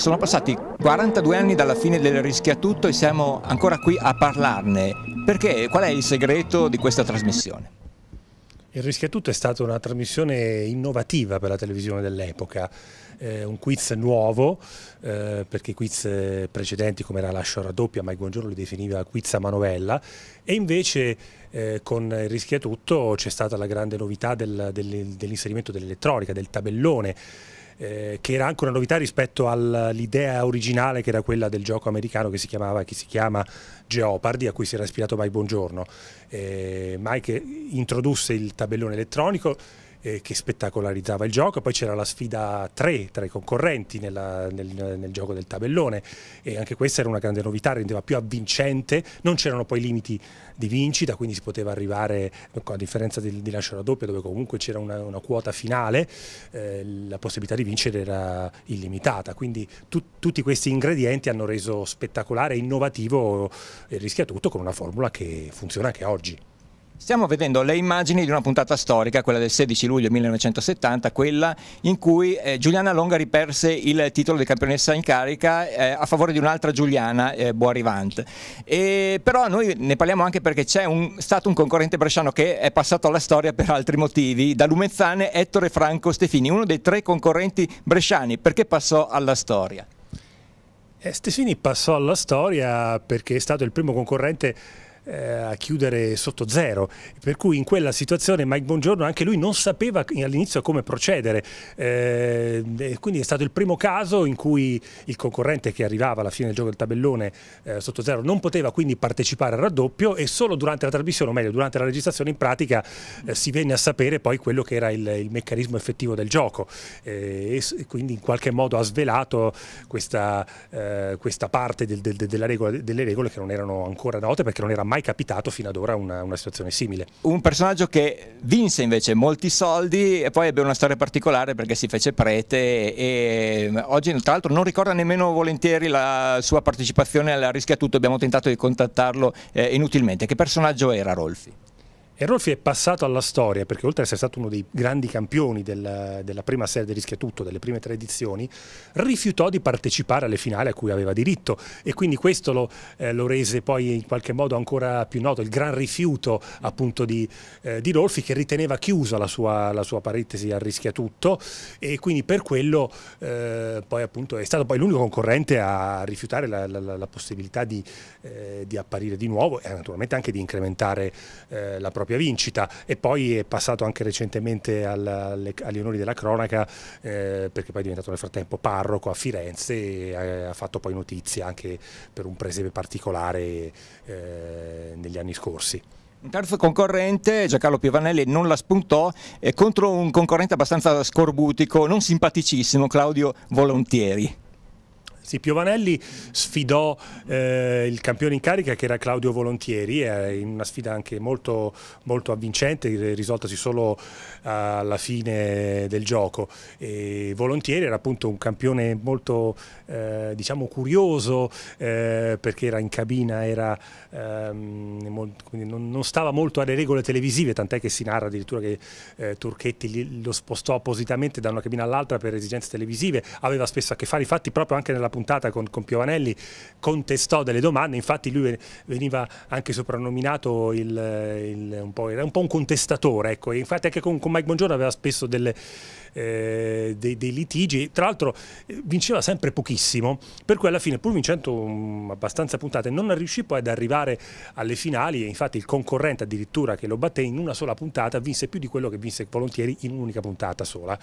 Sono passati 42 anni dalla fine del Rischiatutto e siamo ancora qui a parlarne. Perché? Qual è il segreto di questa trasmissione? Il Rischiatutto è stata una trasmissione innovativa per la televisione dell'epoca, eh, un quiz nuovo, eh, perché i quiz eh, precedenti come era Lascio raddoppia, ma il buongiorno li definiva quiz a manovella, e invece eh, con il Rischiatutto c'è stata la grande novità del, del, dell'inserimento dell'elettronica, del tabellone, eh, che era anche una novità rispetto all'idea originale che era quella del gioco americano che si chiamava, che si chiama Geopardi, a cui si era ispirato Mike Buongiorno. Eh, Mike introdusse il tabellone elettronico eh, che spettacolarizzava il gioco, poi c'era la sfida 3 tra i concorrenti nella, nel, nel, gioco del tabellone e anche questa era una grande novità, rendeva più avvincente, non c'erano poi limiti di vincita, quindi si poteva arrivare, ecco, a differenza di, di lasciare a doppia dove comunque c'era una, una, quota finale, eh, la possibilità di vincere era illimitata, quindi tu, tutti questi ingredienti hanno reso spettacolare, innovativo il rischiatutto con una formula che funziona anche oggi. Stiamo vedendo le immagini di una puntata storica, quella del 16 luglio 1970, quella in cui eh, Giuliana Longa riperse il titolo di campionessa in carica eh, a favore di un'altra Giuliana, eh, Boarivant. E, però noi ne parliamo anche perché c'è stato un concorrente bresciano che è passato alla storia per altri motivi, da Lumezzane Ettore Franco Stefini, uno dei tre concorrenti bresciani, perché passò alla storia. Eh, Stefini passò alla storia perché è stato il primo concorrente bresciano eh, a chiudere sotto zero, per cui in quella situazione Mike Bongiorno anche lui non sapeva all'inizio come procedere, eh, quindi è stato il primo caso in cui il concorrente che arrivava alla fine del gioco del tabellone eh, sotto zero non poteva quindi partecipare al raddoppio e solo durante la trasmissione, o meglio durante la registrazione in pratica eh, si venne a sapere poi quello che era il, il meccanismo effettivo del gioco eh, e, quindi in qualche modo ha svelato questa, eh, questa parte del, del, della regola, delle regole che non erano ancora note perché non era mai mai capitato fino ad ora una, una situazione simile. Un personaggio che vinse invece molti soldi e poi ebbe una storia particolare perché si fece prete e oggi tra l'altro non ricorda nemmeno volentieri la sua partecipazione alla Rischia Tutto, abbiamo tentato di contattarlo eh, inutilmente. Che personaggio era Rolfi? E Rolfi è passato alla storia perché oltre ad essere stato uno dei grandi campioni del, della prima serie del rischia tutto, delle prime tre edizioni, rifiutò di partecipare alle finali a cui aveva diritto e quindi questo lo, eh, lo rese poi in qualche modo ancora più noto, il gran rifiuto appunto di, eh, di Rolfi che riteneva chiusa la sua, la sua parentesi al rischia tutto e quindi per quello eh, poi appunto è stato poi l'unico concorrente a rifiutare la, la, la possibilità di, eh, di, apparire di nuovo e naturalmente anche di incrementare eh, la propria propria vincita e poi è passato anche recentemente al, alle, agli onori della cronaca eh, perché poi è diventato nel frattempo parroco a Firenze e eh, ha fatto poi notizia anche per un presepe particolare eh, negli anni scorsi. Un terzo concorrente, Giancarlo Piovanelli, non la spuntò eh, contro un concorrente abbastanza scorbutico, non simpaticissimo, Claudio Volontieri. Sì, Piovanelli sfidò eh, il campione in carica che era Claudio Volontieri, eh, in una sfida anche molto, molto avvincente, risoltasi solo alla fine del gioco. E Volontieri era appunto un campione molto eh, diciamo curioso eh, perché era in cabina, era, ehm, non, non, stava molto alle regole televisive, tant'è che si narra addirittura che eh, Turchetti lo spostò appositamente da una cabina all'altra per esigenze televisive, aveva spesso a che fare infatti proprio anche nella puntata con, con Piovanelli contestò delle domande, infatti lui veniva anche soprannominato il, il, un, po', era un po', un contestatore, ecco. infatti anche con, con Mike Bongiorno aveva spesso delle... Eh, dei, dei, litigi. Tra l'altro eh, vinceva sempre pochissimo, per cui alla fine, pur vincendo mm, abbastanza puntate, non riuscì poi ad arrivare alle finali e infatti il concorrente addirittura che lo batté in una sola puntata vinse più di quello che vinse volentieri in un'unica puntata sola.